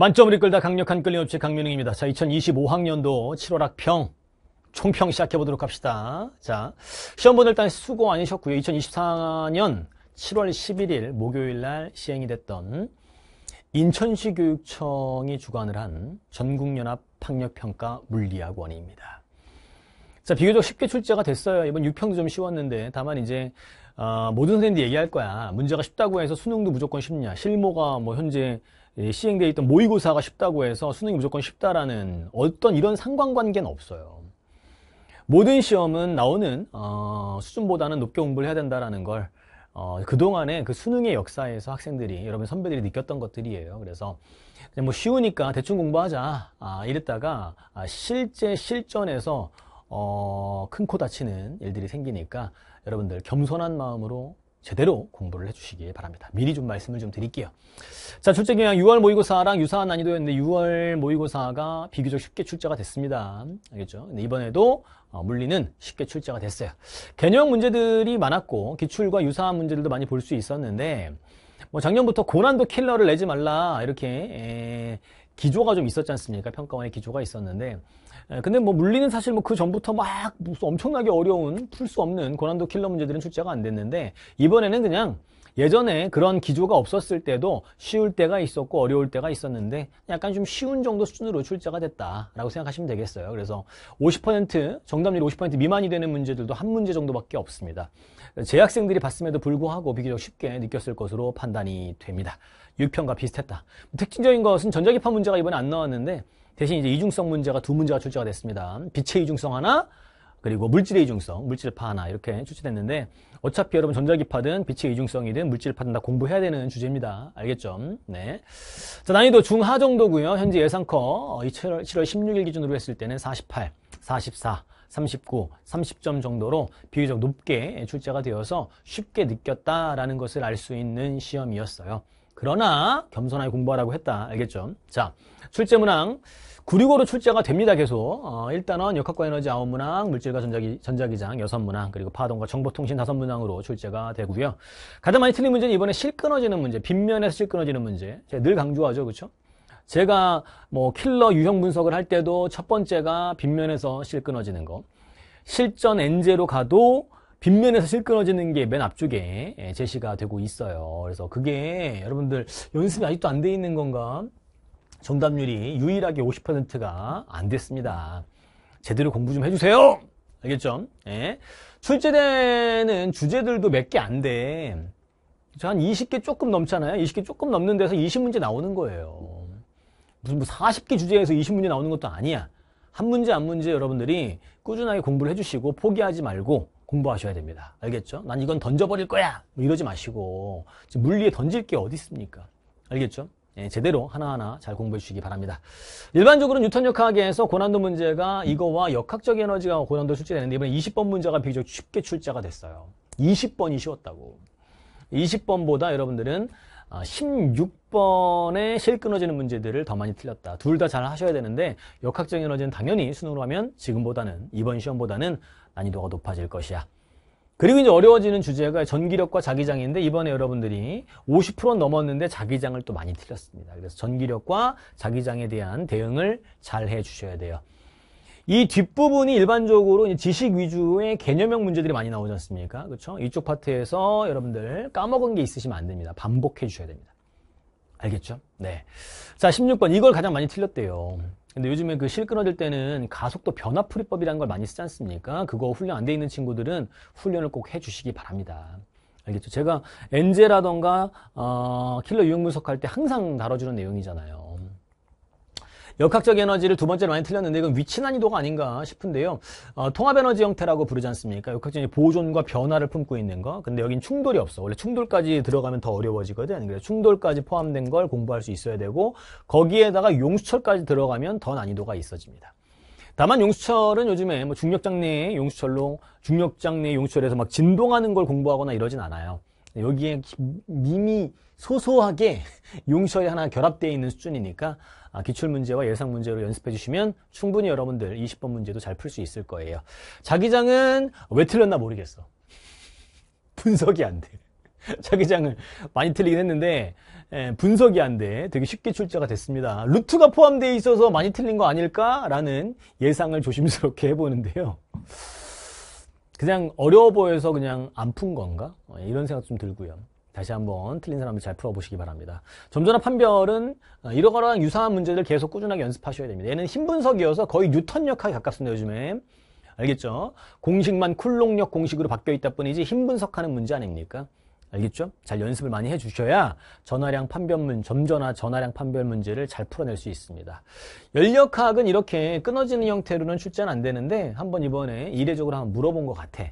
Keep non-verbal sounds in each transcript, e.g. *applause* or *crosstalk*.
만점을 이끌다 강력한 끌림없이 강민웅입니다. 자, 2025학년도 7월 학평 총평 시작해 보도록 합시다. 자, 시험 보는 일단 수고 아니셨고요 2024년 7월 11일 목요일 날 시행이 됐던 인천시 교육청이 주관을 한 전국연합 학력평가 물리학원입니다. 자, 비교적 쉽게 출제가 됐어요. 이번 6평도 좀 쉬웠는데 다만 이제 아, 모든 선생님들이 얘기할 거야. 문제가 쉽다고 해서 수능도 무조건 쉽냐. 실무가 뭐 현재 시행되어 있던 모의고사가 쉽다고 해서 수능이 무조건 쉽다라는 어떤 이런 상관관계는 없어요. 모든 시험은 나오는 어, 수준보다는 높게 공부를 해야 된다라는 걸 어, 그동안의 그 수능의 역사에서 학생들이 여러분 선배들이 느꼈던 것들이에요. 그래서 뭐 쉬우니까 대충 공부하자 아, 이랬다가 아, 실제 실전에서 어, 큰 코 다치는 일들이 생기니까 여러분들 겸손한 마음으로 제대로 공부를 해주시기 바랍니다. 미리 좀 말씀을 좀 드릴게요. 자, 출제 경향 6월 모의고사랑 유사한 난이도였는데 6월 모의고사가 비교적 쉽게 출제가 됐습니다. 알겠죠? 근데 이번에도 어, 물리는 쉽게 출제가 됐어요. 개념 문제들이 많았고 기출과 유사한 문제들도 많이 볼 수 있었는데 뭐 작년부터 고난도 킬러를 내지 말라 이렇게 에... 기조가 좀 있었지 않습니까? 평가원의 기조가 있었는데. 근데 뭐 물리는 사실 뭐 그 전부터 막 엄청나게 어려운 풀 수 없는 고난도 킬러 문제들은 출제가 안 됐는데 이번에는 그냥 예전에 그런 기조가 없었을 때도 쉬울 때가 있었고 어려울 때가 있었는데 약간 좀 쉬운 정도 수준으로 출제가 됐다라고 생각하시면 되겠어요. 그래서 50% 정답률 50% 미만이 되는 문제들도 한 문제 정도밖에 없습니다. 재학생들이 봤음에도 불구하고 비교적 쉽게 느꼈을 것으로 판단이 됩니다. 6편과 비슷했다. 특징적인 것은 전자기파 문제가 이번에 안 나왔는데 대신 이제 이중성 문제가 두 문제가 출제가 됐습니다. 빛의 이중성 하나, 그리고 물질의 이중성, 물질파 하나 이렇게 출제됐는데 어차피 여러분 전자기파든 빛의 이중성이든 물질파든 다 공부해야 되는 주제입니다. 알겠죠? 네. 자, 난이도 중하 정도고요. 현재 예상커 7월, 7월 16일 기준으로 했을 때는 48, 44, 39, 30점 정도로 비교적 높게 출제가 되어서 쉽게 느꼈다라는 것을 알 수 있는 시험이었어요. 그러나 겸손하게 공부하라고 했다. 알겠죠? 자, 출제 문항. 9리고로 출제가 됩니다. 계속. 어, 1단원, 역학과 에너지 9문항, 물질과 전자기, 전자기장 6문항, 그리고 파동과 정보통신 5문항으로 출제가 되고요. 가장 많이 틀린 문제는 이번에 실 끊어지는 문제, 빗면에서 실 끊어지는 문제. 제가 늘 강조하죠. 그렇죠? 제가 뭐 킬러 유형 분석을 할 때도 첫 번째가 빗면에서 실 끊어지는 거. 실전 엔제로 가도 빗면에서 실 끊어지는 게 맨 앞쪽에 예, 제시가 되고 있어요. 그래서 그게 여러분들 연습이 아직도 안 돼 있는 건가? 정답률이 유일하게 50%가 안 됐습니다. 제대로 공부 좀 해주세요! 알겠죠? 예. 출제되는 주제들도 몇 개 안 돼. 한 20개 조금 넘잖아요. 20개 조금 넘는 데서 20문제 나오는 거예요. 무슨 뭐 40개 주제에서 20문제 나오는 것도 아니야. 한 문제 한 문제 여러분들이 꾸준하게 공부를 해주시고 포기하지 말고 공부하셔야 됩니다. 알겠죠? 난 이건 던져버릴 거야! 뭐 이러지 마시고 물리에 던질 게 어디 있습니까? 알겠죠? 예, 제대로 하나하나 잘 공부해 주시기 바랍니다. 일반적으로 는 뉴턴 역학에서 고난도 문제가 이거와 역학적 에너지가 고난도 출제되는데 이번에 20번 문제가 비교적 쉽게 출제가 됐어요. 20번이 쉬웠다고. 20번보다 여러분들은 16번에 아, 실 끊어지는 문제들을 더 많이 틀렸다. 둘 다 잘 하셔야 되는데 역학적 에너지는 당연히 수능으로 하면 지금보다는 이번 시험보다는 난이도가 높아질 것이야. 그리고 이제 어려워지는 주제가 전기력과 자기장인데 이번에 여러분들이 50% 넘었는데 자기장을 또 많이 틀렸습니다. 그래서 전기력과 자기장에 대한 대응을 잘 해 주셔야 돼요. 이 뒷부분이 일반적으로 지식 위주의 개념형 문제들이 많이 나오지 않습니까? 그렇죠? 이쪽 파트에서 여러분들 까먹은 게 있으시면 안 됩니다. 반복해 주셔야 됩니다. 알겠죠? 네. 자, 16번. 이걸 가장 많이 틀렸대요. 근데 요즘에 그 실 끊어질 때는 가속도 변화 풀이법이라는 걸 많이 쓰지 않습니까? 그거 훈련 안 돼 있는 친구들은 훈련을 꼭 해주시기 바랍니다. 알겠죠? 제가 엔제라던가 어, 킬러 유형 분석할 때 항상 다뤄주는 내용이잖아요. 역학적 에너지를 두 번째로 많이 틀렸는데 이건 위치 난이도가 아닌가 싶은데요. 어, 통합 에너지 형태라고 부르지 않습니까? 역학적 보존과 변화를 품고 있는 거. 근데 여긴 충돌이 없어. 원래 충돌까지 들어가면 더 어려워지거든. 그래서 충돌까지 포함된 걸 공부할 수 있어야 되고 거기에다가 용수철까지 들어가면 더 난이도가 있어집니다. 다만 용수철은 요즘에 뭐 중력장 내에 용수철로 중력장 내 용수철에서 막 진동하는 걸 공부하거나 이러진 않아요. 여기에 미미 소소하게 *laughs* 용수철이 하나 결합되어 있는 수준이니까 아, 기출문제와 예상문제로 연습해 주시면 충분히 여러분들 20번 문제도 잘 풀 수 있을 거예요. 자기장은 왜 틀렸나 모르겠어. *laughs* 분석이 안 돼. *laughs* 자기장을 많이 틀리긴 했는데 예, 분석이 안 돼. 되게 쉽게 출제가 됐습니다. 루트가 포함되어 있어서 많이 틀린 거 아닐까라는 예상을 조심스럽게 해보는데요. 그냥 어려워 보여서 그냥 안 푼 건가? 어, 이런 생각 좀 들고요. 다시 한번 틀린 사람을 잘 풀어보시기 바랍니다. 점전압 판별은 어, 이러거랑 유사한 문제들 계속 꾸준하게 연습하셔야 됩니다. 얘는 흰 분석이어서 거의 뉴턴역학게 가깝습니다. 요즘에. 알겠죠? 공식만 쿨롱력 공식으로 바뀌어 있다 뿐이지 흰 분석하는 문제 아닙니까? 알겠죠? 잘 연습을 많이 해주셔야 전화량 판별문, 점전화 전화량 판별 문제를 잘 풀어낼 수 있습니다. 연력학은 이렇게 끊어지는 형태로는 출제는 안 되는데 한번 이번에 이례적으로 한번 물어본 것 같아.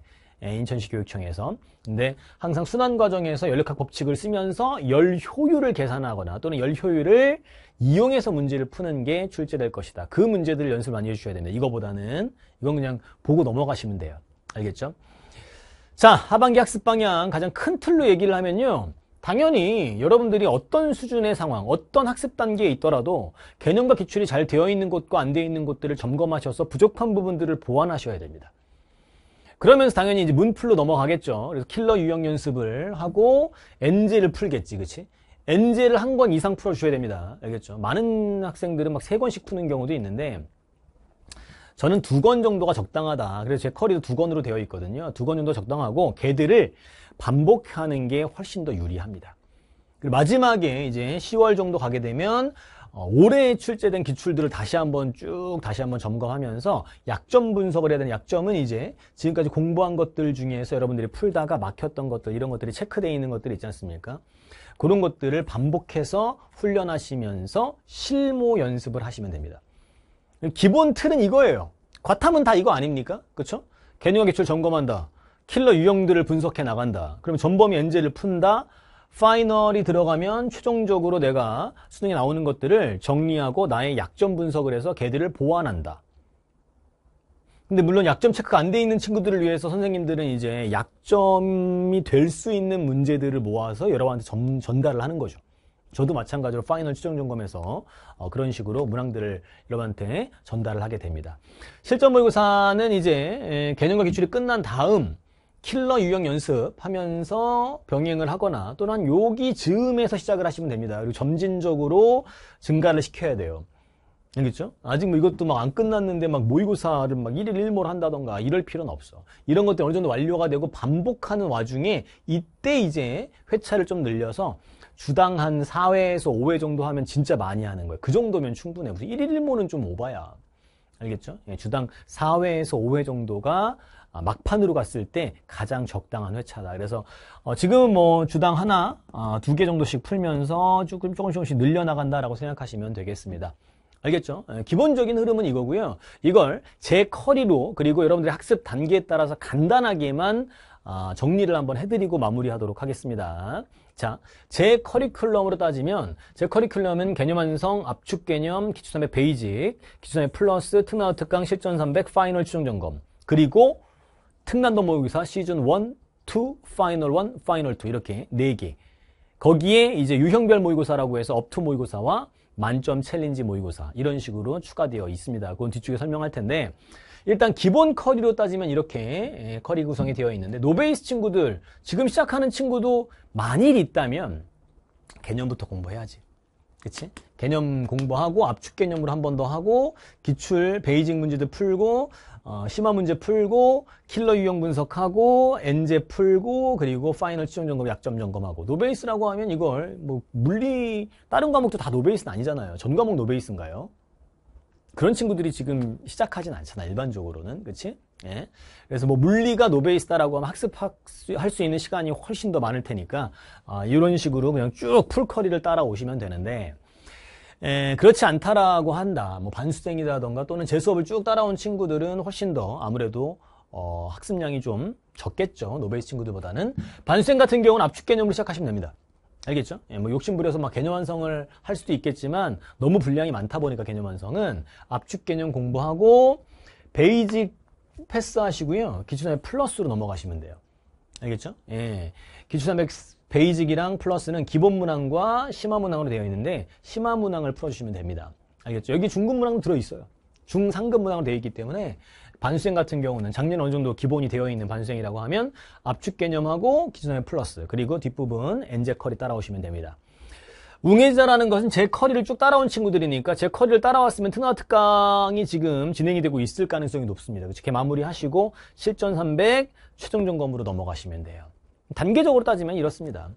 예, 인천시 교육청에서. 근데 항상 순환 과정에서 열역학 법칙을 쓰면서 열 효율을 계산하거나 또는 열 효율을 이용해서 문제를 푸는 게 출제될 것이다. 그 문제들을 연습 많이 해주셔야 됩니다. 이거보다는 이건 그냥 보고 넘어가시면 돼요. 알겠죠? 자, 하반기 학습 방향 가장 큰 틀로 얘기를 하면요. 당연히 여러분들이 어떤 수준의 상황, 어떤 학습 단계에 있더라도 개념과 기출이 잘 되어 있는 곳과 안 되어 있는 곳들을 점검하셔서 부족한 부분들을 보완하셔야 됩니다. 그러면서 당연히 이제 문풀로 넘어가겠죠. 그래서 킬러 유형 연습을 하고 엔젤을 풀겠지, 그치? 엔젤을한 권 이상 풀어주셔야 됩니다. 알겠죠? 많은 학생들은 막 세 권씩 푸는 경우도 있는데 저는 두 권 정도가 적당하다. 그래서 제 커리도 두 권으로 되어 있거든요. 두 권 정도 적당하고 개들을 반복하는 게 훨씬 더 유리합니다. 그리고 마지막에 이제 10월 정도 가게 되면 어, 올해 에 출제된 기출들을 다시 한번 쭉 다시 한번 점검하면서 약점 분석을 해야 되는 약점은 이제 지금까지 공부한 것들 중에서 여러분들이 풀다가 막혔던 것들 이런 것들이 체크되어 있는 것들 있지 않습니까? 그런 것들을 반복해서 훈련하시면서 실무 연습을 하시면 됩니다. 기본 틀은 이거예요. 과탐은 다 이거 아닙니까? 그렇죠? 개념 기출 점검한다. 킬러 유형들을 분석해 나간다. 그럼 전범위 엔제를 푼다. 파이널이 들어가면 최종적으로 내가 수능에 나오는 것들을 정리하고 나의 약점 분석을 해서 걔들을 보완한다. 근데 물론 약점 체크가 안 돼 있는 친구들을 위해서 선생님들은 이제 약점이 될 수 있는 문제들을 모아서 여러분한테 점, 전달을 하는 거죠. 저도 마찬가지로 파이널 추정 점검에서 어, 그런 식으로 문항들을 여러분한테 전달을 하게 됩니다. 실전 모의고사는 이제 개념과 기출이 끝난 다음 킬러 유형 연습하면서 병행을 하거나 또는 요기 즈음에서 시작을 하시면 됩니다. 그리고 점진적으로 증가를 시켜야 돼요. 알겠죠? 아직 뭐 이것도 막 안 끝났는데 막 모의고사를 막 1일 1모를 한다던가 이럴 필요는 없어. 이런 것들 어느 정도 완료가 되고 반복하는 와중에 이때 이제 회차를 좀 늘려서 주당 한 4회에서 5회 정도 하면 진짜 많이 하는 거예요. 그 정도면 충분해. 무슨 1일 1모는 좀 오바야. 알겠죠? 예, 주당 4회에서 5회 정도가 아, 막판으로 갔을 때 가장 적당한 회차다. 그래서 어 지금은 뭐 주당 하나, 어 두개 정도씩 풀면서 조금 조금 씩 늘려나간다라고 생각하시면 되겠습니다. 알겠죠? 예, 기본적인 흐름은 이거고요. 이걸 제 커리로 그리고 여러분들의 학습 단계에 따라서 간단하게만 어 정리를 한번 해드리고 마무리하도록 하겠습니다. 자, 제 커리큘럼으로 따지면 제 커리큘럼은 개념 완성, 압축 개념, 기초3의 베이직, 기초3의 플러스, 특나우 특강, 실전 300, 파이널 추정 점검 그리고 특난도 모의고사 시즌 1, 2, 파이널 1, 파이널 2 이렇게 4개 거기에 이제 유형별 모의고사라고 해서 업투 모의고사와 만점 챌린지 모의고사 이런 식으로 추가되어 있습니다. 그건 뒤쪽에 설명할 텐데 일단 기본 커리로 따지면 이렇게 예, 커리 구성이 되어 있는데 노베이스 친구들 지금 시작하는 친구도 만일 있다면 개념부터 공부해야지. 그치? 개념 공부하고 압축 개념으로 한 번 더 하고 기출 베이징 문제도 풀고 어, 심화 문제 풀고 킬러 유형 분석하고 엔제 풀고 그리고 파이널 추정 점검 약점 점검하고 노베이스라고 하면 이걸 뭐 물리 다른 과목도 다 노베이스는 아니잖아요. 전 과목 노베이스인가요? 그런 친구들이 지금 시작하진 않잖아 일반적으로는 그치? 예? 그래서 뭐 물리가 노베이스다라고 하면 학습할 수 있는 시간이 훨씬 더 많을 테니까 아, 이런 식으로 그냥 쭉 풀커리를 따라오시면 되는데 에, 예, 그렇지 않다라고 한다. 뭐 반수생이라던가 또는 제 수업을 쭉 따라온 친구들은 훨씬 더 아무래도 어, 학습량이 좀 적겠죠. 노베이스 친구들보다는. 반수생 같은 경우는 압축 개념으로 시작하시면 됩니다. 알겠죠? 예, 뭐 욕심 부려서 막 개념 완성을 할 수도 있겠지만 너무 분량이 많다 보니까 개념 완성은 압축 개념 공부하고 베이직 패스하시고요. 기초3 0 플러스로 넘어가시면 돼요. 알겠죠? 예. 기초3 0 베이직이랑 플러스는 기본 문항과 심화 문항으로 되어 있는데 심화 문항을 풀어주시면 됩니다. 알겠죠? 여기 중급 문항도 들어있어요. 중상급 문항으로 되어 있기 때문에 반수생 같은 경우는 작년 어느 정도 기본이 되어 있는 반수생이라고 하면 압축 개념하고 기존의 초 플러스 그리고 뒷부분 엔제컬이 따라오시면 됩니다. 웅해자라는 것은 제 커리를 쭉 따라온 친구들이니까 제 커리를 따라왔으면 트나 특강이 지금 진행이 되고 있을 가능성이 높습니다. 그렇게 그렇죠? 마무리하시고 실전 300 최종 점검으로 넘어가시면 돼요. 단계적으로 따지면 이렇습니다.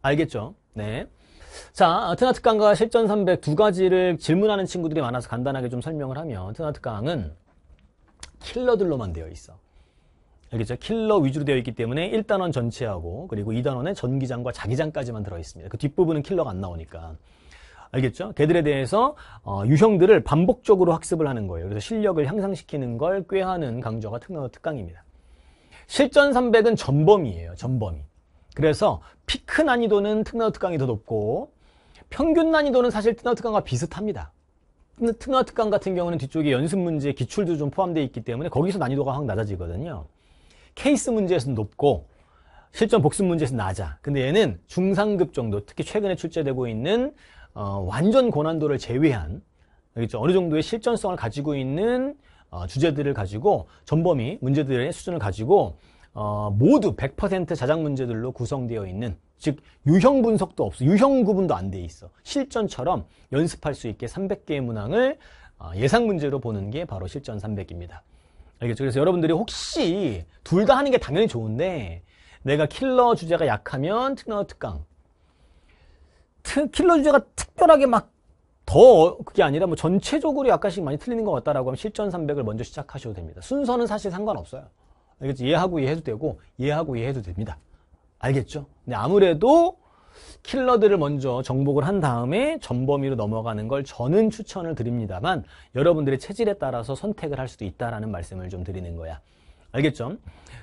알겠죠? 네. 자, 트나 특강과 실전 300 두 가지를 질문하는 친구들이 많아서 간단하게 좀 설명을 하면 트나 특강은 킬러들로만 되어 있어. 알겠죠? 킬러 위주로 되어 있기 때문에 1단원 전체하고 그리고 2단원에 전기장과 자기장까지만 들어 있습니다. 그 뒷부분은 킬러가 안 나오니까. 알겠죠? 걔들에 대해서 어, 유형들을 반복적으로 학습을 하는 거예요. 그래서 실력을 향상시키는 걸 꾀하는 강좌가 특강입니다. 실전 300은 전범위예요. 전범위. 그래서 피크 난이도는 특강우 특강이 더 높고 평균 난이도는 사실 특나 특강과 비슷합니다. 특강우 특강 같은 경우는 뒤쪽에 연습 문제 기출도 좀 포함되어 있기 때문에 거기서 난이도가 확 낮아지거든요. 케이스 문제에서는 높고 실전 복습 문제에서 낮아. 근데 얘는 중상급 정도, 특히 최근에 출제되고 있는 어, 완전 고난도를 제외한 알겠죠? 그렇죠? 어느 정도의 실전성을 가지고 있는 어, 주제들을 가지고 전범위 문제들의 수준을 가지고 어, 모두 100% 자작 문제들로 구성되어 있는 즉 유형 분석도 없어 유형 구분도 안 돼 있어 실전처럼 연습할 수 있게 300개의 문항을 어, 예상 문제로 보는 게 바로 실전 300입니다. 알겠죠? 그래서 여러분들이 혹시 둘 다 하는 게 당연히 좋은데 내가 킬러 주제가 약하면 특강 특강 트, 킬러 주제가 특별하게 막 더 그게 아니라 뭐 전체적으로 약간씩 많이 틀리는 것 같다라고 하면 실전 300을 먼저 시작하셔도 됩니다. 순서는 사실 상관없어요. 알겠죠? 이해하고 이해해도 되고 이해하고 이해해도 됩니다. 알겠죠? 근데 아무래도 킬러들을 먼저 정복을 한 다음에 전범위로 넘어가는 걸 저는 추천을 드립니다만 여러분들의 체질에 따라서 선택을 할 수도 있다라는 말씀을 좀 드리는 거야. 알겠죠?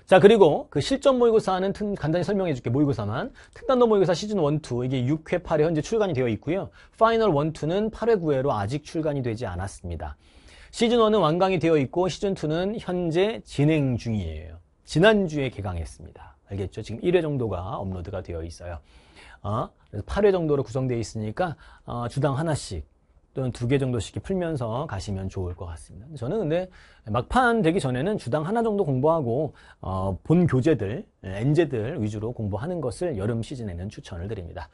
자 그리고 그 실전 모의고사는 튼, 간단히 설명해 줄게 모의고사만 특단도 모의고사 시즌 1, 2 이게 6회, 8회 현재 출간이 되어 있고요 파이널 1, 2는 8회, 9회로 아직 출간이 되지 않았습니다 시즌 1은 완강이 되어 있고 시즌 2는 현재 진행 중이에요 지난주에 개강했습니다 알겠죠? 지금 1회 정도가 업로드가 되어 있어요 어? 그래서 8회 정도로 구성되어 있으니까 어, 주당 하나씩 또는 두 개 정도씩 풀면서 가시면 좋을 것 같습니다. 저는 근데 막판 되기 전에는 주당 하나 정도 공부하고 어, 본 교재들, 예, 엔제들 위주로 공부하는 것을 여름 시즌에는 추천을 드립니다.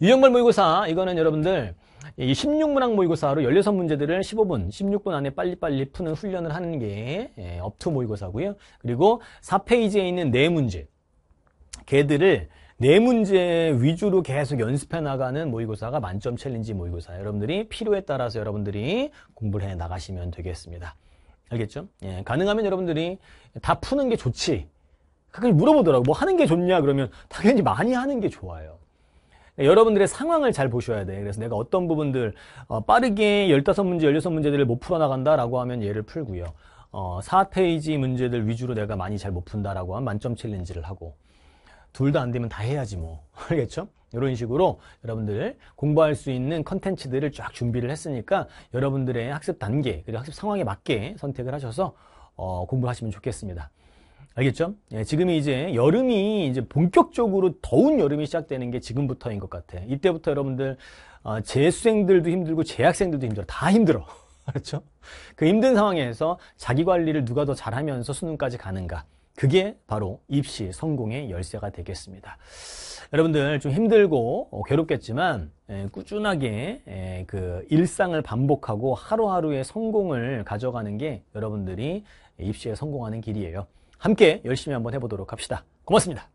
유형별 모의고사 이거는 여러분들 이 16문항 모의고사로 16문제들을 15분, 16분 안에 빨리빨리 푸는 훈련을 하는 게 예, 업투 모의고사고요. 그리고 4페이지에 있는 4문제 개들을 네 문제 위주로 계속 연습해 나가는 모의고사가 만점 챌린지 모의고사 여러분들이 필요에 따라서 여러분들이 공부를 해 나가시면 되겠습니다 알겠죠? 예, 가능하면 여러분들이 다 푸는 게 좋지 가끔 물어보더라고 뭐 하는 게 좋냐 그러면 당연히 많이 하는 게 좋아요 네, 여러분들의 상황을 잘 보셔야 돼 그래서 내가 어떤 부분들 어, 빠르게 15문제 16문제들을 못 풀어나간다 라고 하면 얘를 풀고요 어, 4페이지 문제들 위주로 내가 많이 잘 못 푼다라고 하면 만점 챌린지를 하고 둘다안 되면 다 해야지 뭐. *laughs* 알겠죠? 이런 식으로 여러분들 공부할 수 있는 컨텐츠들을 쫙 준비를 했으니까 여러분들의 학습 단계 그리고 학습 상황에 맞게 선택을 하셔서 어, 공부하시면 좋겠습니다. 알겠죠? 예, 지금이 이제 여름이 이제 본격적으로 더운 여름이 시작되는 게 지금부터인 것 같아. 이때부터 여러분들 어, 재수생들도 힘들고 재학생들도 힘들어. 다 힘들어. 그렇죠? *laughs* 그 힘든 상황에서 자기 관리를 누가 더 잘하면서 수능까지 가는가. 그게 바로 입시 성공의 열쇠가 되겠습니다. 여러분들 좀 힘들고 어, 괴롭겠지만 예, 꾸준하게 예, 그 일상을 반복하고 하루하루의 성공을 가져가는 게 여러분들이 입시에 성공하는 길이에요. 함께 열심히 한번 해보도록 합시다. 고맙습니다.